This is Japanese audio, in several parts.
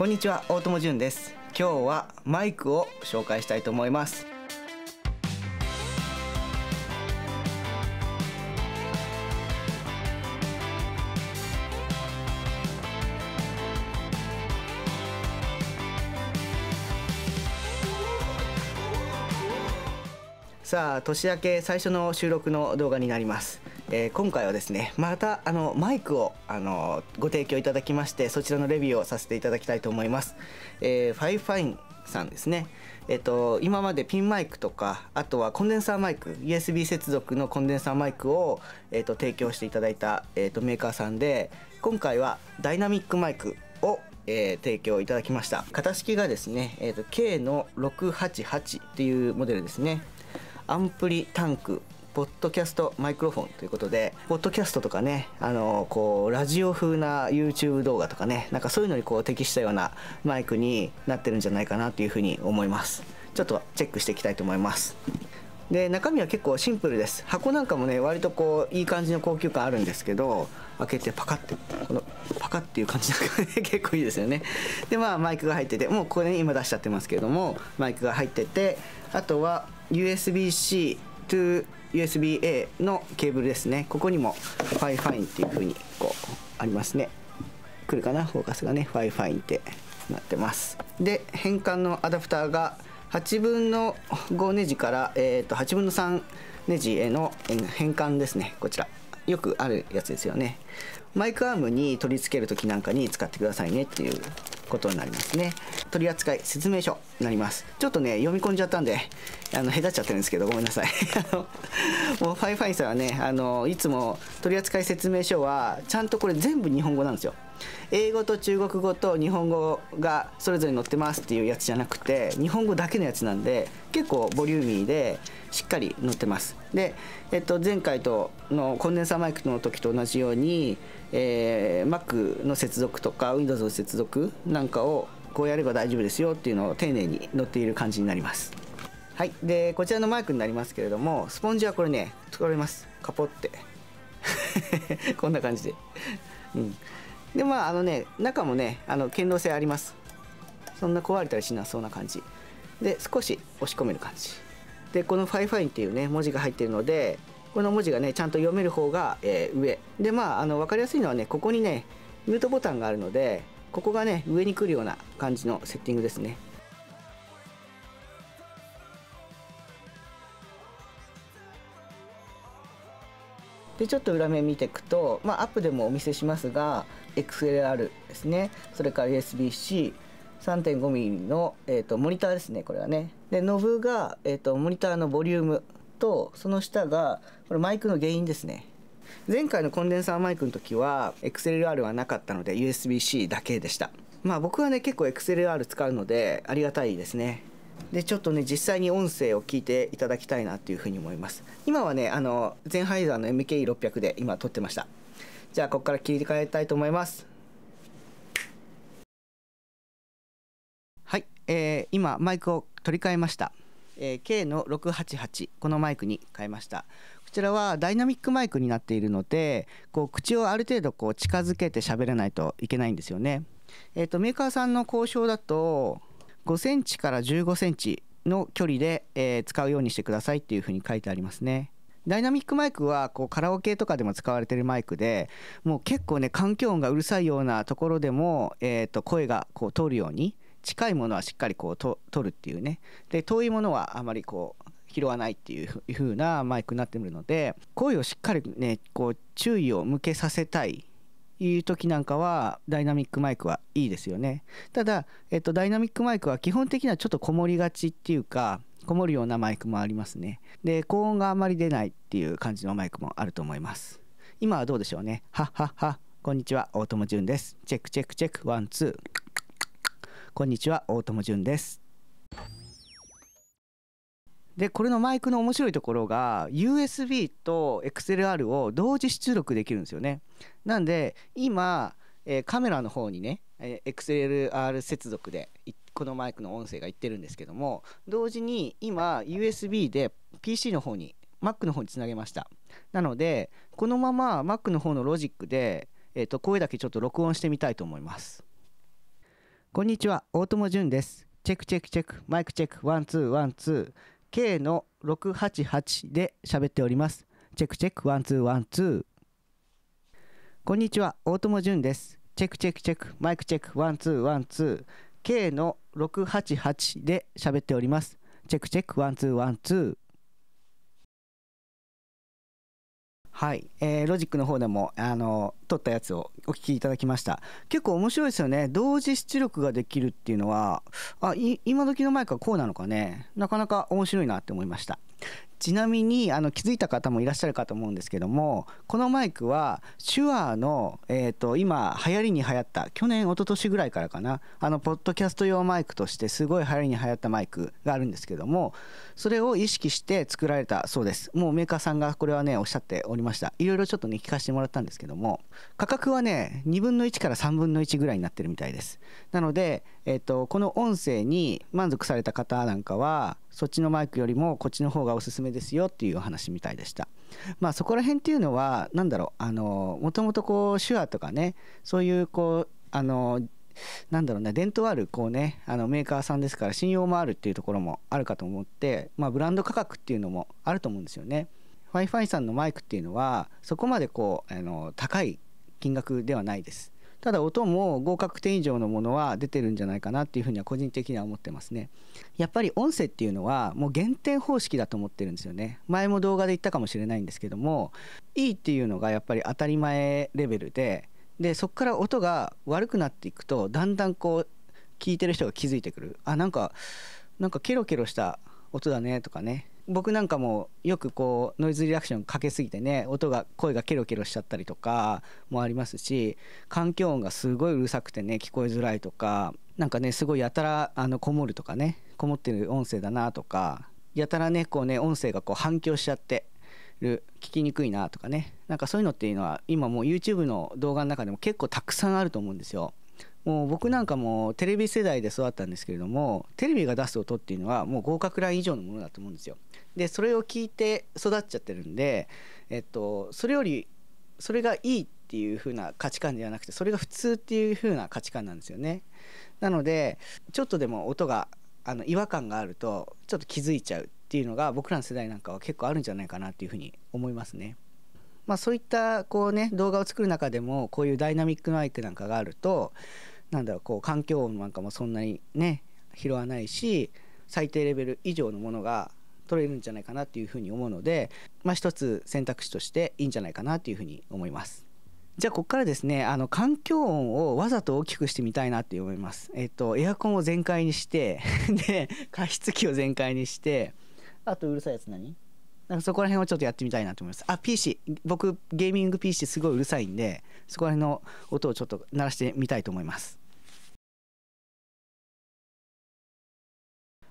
こんにちは大友潤です今日はマイクを紹介したいと思いますさあ年明け最初の収録の動画になりますえー、今回はですねまたあのマイクをあのご提供いただきましてそちらのレビューをさせていただきたいと思います、えー、ファイファインさんですねえっ、ー、と今までピンマイクとかあとはコンデンサーマイク USB 接続のコンデンサーマイクを、えーと、提供していただいた、えーと、メーカーさんで今回はダイナミックマイクをえー、提供いただきました型式がですね、えーと、と K の688っていうモデルですねアンプリタンクポッドキャストマイクロフォンということで、ポッドキャストとかね、あの、こう、ラジオ風な YouTube 動画とかね、なんかそういうのにこう適したようなマイクになってるんじゃないかなというふうに思います。ちょっとチェックしていきたいと思います。で中身は結構シンプルです箱なんかもね割とこういい感じの高級感あるんですけど開けてパカってこのパカっていう感じなんか、ね、結構いいですよねでまあマイクが入っててもうここで、今出しちゃってますけどもマイクが入っててあとは USB-C 2USB-A のケーブルですねここにも FiFine っていう風にこうありますね来るかなフォーカスがね FiFine ってなってますで変換のアダプターが8分の5ネジから、えー、と8分の3ネジへの変換ですねこちらよくあるやつですよねマイクアームに取り付ける時なんかに使ってくださいねっていうことになりますね取扱説明書になりますちょっとね読み込んじゃったんであの下手っちゃってるんですけどごめんなさい もうファイファイさんはねあのいつも取扱説明書はちゃんとこれ全部日本語なんですよ英語と中国語と日本語がそれぞれ載ってますっていうやつじゃなくて日本語だけのやつなんで結構ボリューミーでしっかり載ってますで、えっと、前回とのコンデンサーマイクの時と同じように、えー、Mac の接続とか Windows の接続なんかをこうやれば大丈夫ですよっていうのを丁寧に載っている感じになりますはい、でこちらのマークになりますけれどもスポンジはこれね取れますカポって こんな感じで、うん、でまああのね中もねあの堅牢性ありますそんな壊れたりしなそうな感じで少し押し込める感じでこの「ファイファイン」っていうね文字が入ってるのでこの文字がねちゃんと読める方が、えー、上でまああの分かりやすいのはねここにねミュートボタンがあるのでここがね上に来るような感じのセッティングですねでちょっと裏面見ていくと、まあ、アップでもお見せしますが XLR ですねそれから USB-C 3.5mm の、えーと、モニターですねこれはねでノブが、えーとモニターのボリュームとその下がこれマイクの原因ですね前回のコンデンサーマイクの時は XLR はなかったので USB-C だけでしたまあ僕はね結構 XLR 使うのでありがたいですねでちょっとね実際に音声を聞いていただきたいなというふうに思います今はねあのゼンハイザーの m k 6 0 0で今撮ってましたじゃあここから切り替えたいと思いますはい、えー、今マイクを取り替えました、えー、K の688このマイクに変えましたこちらはダイナミックマイクになっているのでこう口をある程度こう近づけて喋らないといけないんですよね。えーとメーカーさんの交渉だと5センチから15センチの距離で、えー、使うようにしてくださいっていう風に書いてありますね。ダイナミックマイクはこうカラオケとかでも使われてるマイクでもう結構ね環境音がうるさいようなところでも、えー、と声がこう通るように近いものはしっかりこうと取るっていうねで遠いものはあまりこう拾わないっていう風なマイクになってくるので声をしっかりねこう注意を向けさせたいいう時なんかはダイナミックマイクはいいですよねただ、えっと、ダイナミックマイクは基本的にはちょっとこもりがちっていうかこもるようなマイクもありますねで高音があまり出ないっていう感じのマイクもあると思います今はどうでしょうねはっはっはこんにちは大友潤ですチェックチェックチェックワンツーこんにちは大友潤ですでこれのマイクの面白いところが USB と XLR を同時出力できるんですよねなんで今、えカメラの方にね、え XLR 接続でこのマイクの音声がいってるんですけども同時に今 USB で PC の方に Mac の方につなげましたなのでこのまま Mac の方のロジックで、えー、と声だけちょっと録音してみたいと思いますこんにちは大友潤ですチェックチェックチェックマイクチェックワンツーワンツー K の六八八で喋っておりますチェックチェックワンツーワンツーこんにちは大友潤ですチェックチェックチェックマイクチェックワンツーワンツー K の六八八で喋っておりますチェックチェックワンツーワンツーはい、えー、ロジックの方でもあの撮ったやつをお聞きいただきました結構面白いですよね同時出力ができるっていうのはあ今時のマイクはこうなのかねなかなか面白いなって思いましたちなみにあの気づいた方もいらっしゃるかと思うんですけどもこのマイクは手話の、えーと、今流行りに流行った去年一昨年ぐらいからかなあのポッドキャスト用マイクとしてすごい流行りに流行ったマイクがあるんですけどもそれを意識して作られたそうですもうメーカーさんがこれはねおっしゃっておりましたいろいろちょっとね聞かせてもらったんですけども価格はね2分の1から3分の1ぐらいになってるみたいですなので、えーと、とこの音声に満足された方なんかはそっちのマイクよりもこっちの方がおすすめですよっていう話みたいでした。まあ、そこら辺っていうのは何だろうあの元々こう手話とかねそういうこうあのなんだろうね伝統あるこうねあのメーカーさんですから信用もあるっていうところもあるかと思って、まあ、ブランド価格っていうのもあると思うんですよね。w i f i さんのマイクっていうのはそこまでこうあの高い金額ではないです。ただ音も合格点以上のものは出てるんじゃないかなっていうふうには個人的には思ってますねやっぱり音声っていうのはもう減点方式だと思ってるんですよね前も動画で言ったかもしれないんですけどもいいっていうのがやっぱり当たり前レベルででそこから音が悪くなっていくとだんだんこう聞いてる人が気づいてくるあなんかなんかケロケロした音だねとかね僕なんかもよくこうノイズリアクションかけすぎてね音が声がケロケロしちゃったりとかもありますし環境音がすごいうるさくてね聞こえづらいとかなんかねすごいやたらあのこもるとかねこもってる音声だなとかやたらねこうね音声がこう反響しちゃってる聞きにくいなとかねなんかそういうのっていうのは今もう YouTube の動画の中でも結構たくさんあると思うんですよ。もう僕なんかもテレビ世代で育ったんですけれどもテレビが出す音っていうのはもう合格ライン以上のものだと思うんですよ。でそれを聞いて育っちゃってるんで、えっと、それよりそれがいいっていう風な価値観ではなくてそれが普通っていう風な価値観なんですよね。なのでちょっとでも音があの違和感があるとちょっと気づいちゃうっていうのが僕らの世代なんかは結構あるんじゃないかなっていう風に思いますね。まあ、そういったこうね動画を作る中でもこういうダイナミックマイクなんかがあるとなんだろうこう環境音なんかもそんなにね拾わないし最低レベル以上のものが取れるんじゃないかなっていうふうに思うので、まあ、一つ選択肢としていいんじゃないかなっていうふうに思います。じゃあここからですねあの環境音をわざと大きくしてみたいなって思います。えっとエアコンを全開にして で加湿器を全開にしてあとうるさいやつ何なんかそこら辺をちょっとやってみたいなと思います。あ PC 僕ゲーミング PC すごいうるさいんでそこら辺の音をちょっと鳴らしてみたいと思います。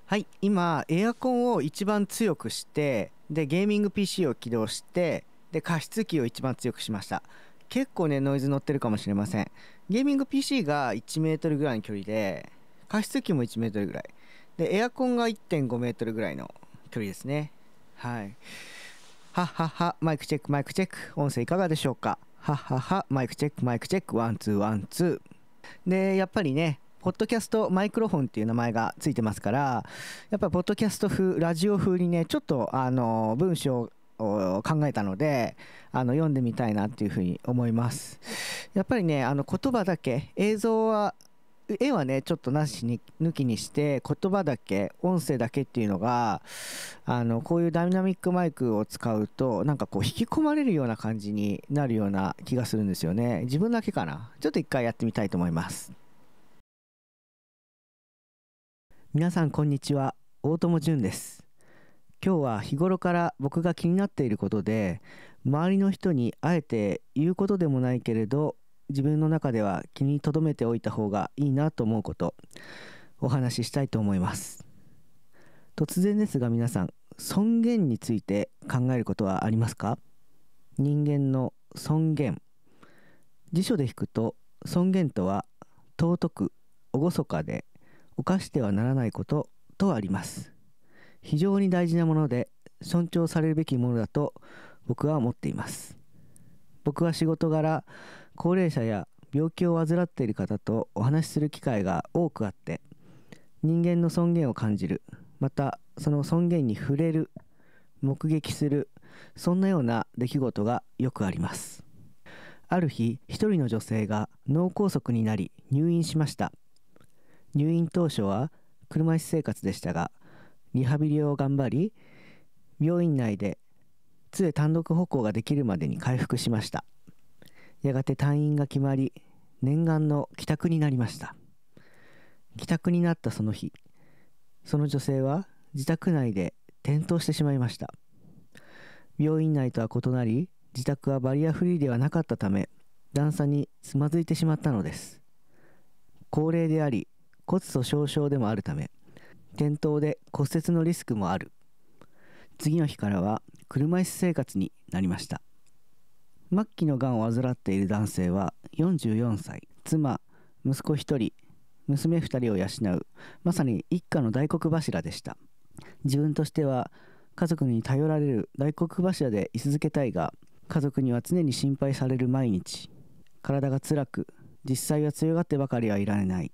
はい今エアコンを一番強くしてでゲーミング PC を起動してで加湿器を一番強くしました結構ねノイズ乗ってるかもしれませんゲーミング PC が 1m ぐらいの距離で加湿器も 1m ぐらいでエアコンが 1.5m ぐらいの距離ですねはいはっはっはマイクチェックマイクチェック音声いかがでしょうかはっはっはマイクチェックマイクチェックワンツーワンツーでやっぱりねポッドキャストマイクロフォンっていう名前がついてますからやっぱりポッドキャスト風ラジオ風にねちょっとあの文章を考えたのであの読んでみたいなっていうふうに思いますやっぱりねあの言葉だけ映像は絵はねちょっとなしに抜きにして言葉だけ音声だけっていうのがあのこういうダイナミックマイクを使うとなんかこう引き込まれるような感じになるような気がするんですよね自分だけかなちょっと一回やってみたいと思います皆さんこんにちは大友純です今日は日頃から僕が気になっていることで周りの人にあえて言うことでもないけれど自分の中では気に留めておいた方がいいなと思うことお話ししたいと思います突然ですが皆さん尊厳について考えることはありますか人間の尊厳辞書で引くと尊厳とは尊く厳かで犯してはならないこととあります非常に大事なもので尊重されるべきものだと僕は思っています僕は仕事柄高齢者や病気を患っている方とお話しする機会が多くあって人間の尊厳を感じるまたその尊厳に触れる目撃するそんなような出来事がよくありますある日一人の女性が脳梗塞になり入院しました入院当初は車椅子生活でしたがリハビリを頑張り病院内で杖単独歩行ができるまでに回復しましたやがて退院が決まり念願の帰宅になりました帰宅になったその日その女性は自宅内で転倒してしまいました病院内とは異なり自宅はバリアフリーではなかったため段差につまずいてしまったのです高齢であり骨粗しょう症でもあるため転倒で骨折のリスクもある次の日からは車椅子生活になりました末期のがんを患っている男性は44歳妻息子1人娘2人を養うまさに一家の大黒柱でした自分としては家族に頼られる大黒柱で居続けたいが家族には常に心配される毎日体が辛く実際は強がってばかりはいられない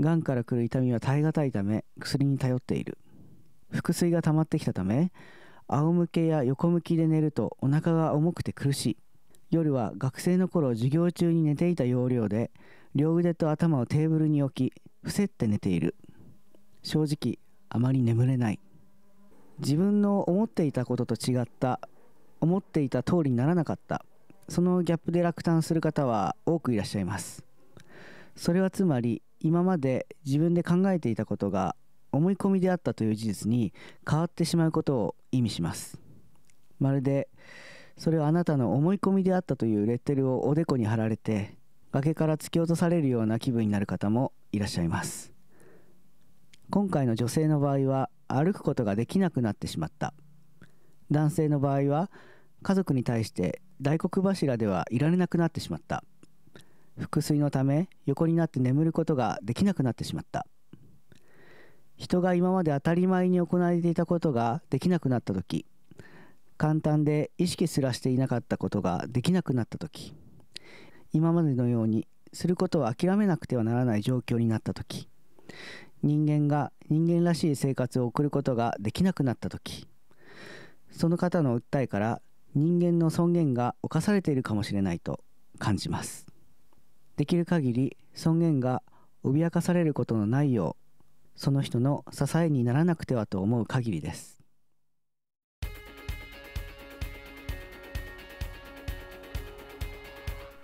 がんから来る痛みは耐え難いため薬に頼っている腹水が溜まってきたため仰向けや横向きで寝るとお腹が重くて苦しい夜は学生の頃授業中に寝ていた要領で両腕と頭をテーブルに置き伏せって寝ている正直あまり眠れない自分の思っていたことと違った思っていた通りにならなかったそのギャップで落胆する方は多くいらっしゃいますそれはつまり今まで自分で考えていたことが思い込みであったという事実に変わってしまうことを意味しますまるでそれはあなたの思い込みであったというレッテルをおでこに貼られて崖から突き落とされるような気分になる方もいらっしゃいます今回の女性の場合は歩くことができなくなってしまった男性の場合は家族に対して大黒柱ではいられなくなってしまった腹水のため横になって眠ることができなくなってしまった人が今まで当たり前に行われていたことができなくなった時簡単で意識すらしていなかったことができなくなった時今までのようにすることを諦めなくてはならない状況になった時人間が人間らしい生活を送ることができなくなった時その方の訴えから人間の尊厳が侵されているかもしれないと感じますできる限り尊厳が脅かされることのないようその人の支えにならなくてはと思う限りです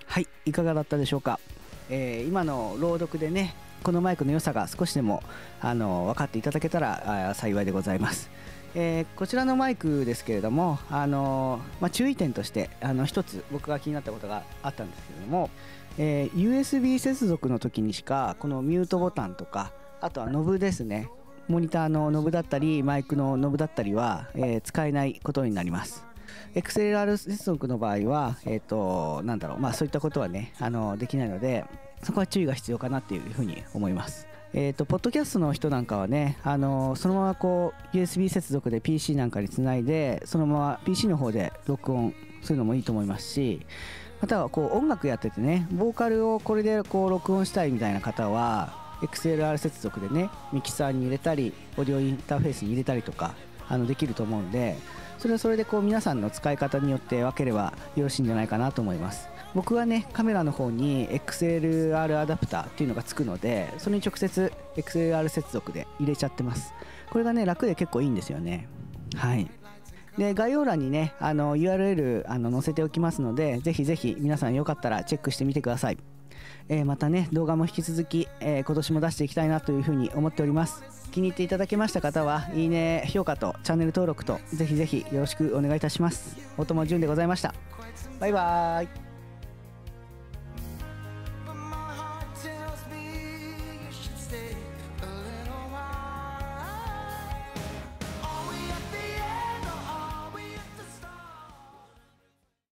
はいいかがだったでしょうか、えー、今の朗読でねこのマイクの良さが少しでもあの分かっていただけたら幸いでございます、えー、こちらのマイクですけれどもあの、まあ、注意点としてあの一つ僕が気になったことがあったんですけれどもえー、USB 接続の時にしかこのミュートボタンとかあとはノブですねモニターのノブだったりマイクのノブだったりは、えー、使えないことになりますエクセル接続の場合は、えーと、なんだろう、まあ、そういったことはねあのできないのでそこは注意が必要かなっていうふうに思いますえーと、とポッドキャストの人なんかはね、あのー、そのままこう USB 接続で PC なんかにつないでそのまま PC の方で録音するのもいいと思いますしまたはこう音楽やっててねボーカルをこれでこう録音したいみたいな方は XLR 接続でねミキサーに入れたりオーディオインターフェースに入れたりとかあのできると思うんでそれはそれでこう皆さんの使い方によって分ければよろしいんじゃないかなと思います僕はねカメラの方に XLR アダプターっていうのがつくのでそれに直接 XLR 接続で入れちゃってますこれがね楽で結構いいんですよねはいで概要欄にねあの URL あの載せておきますのでぜひぜひ皆さんよかったらチェックしてみてください、えー、またね動画も引き続き、えー、今年も出していきたいなというふうに思っております気に入っていただけました方はいいね評価とチャンネル登録とぜひぜひよろしくお願いいたしますお友潤でございましたバイバーイ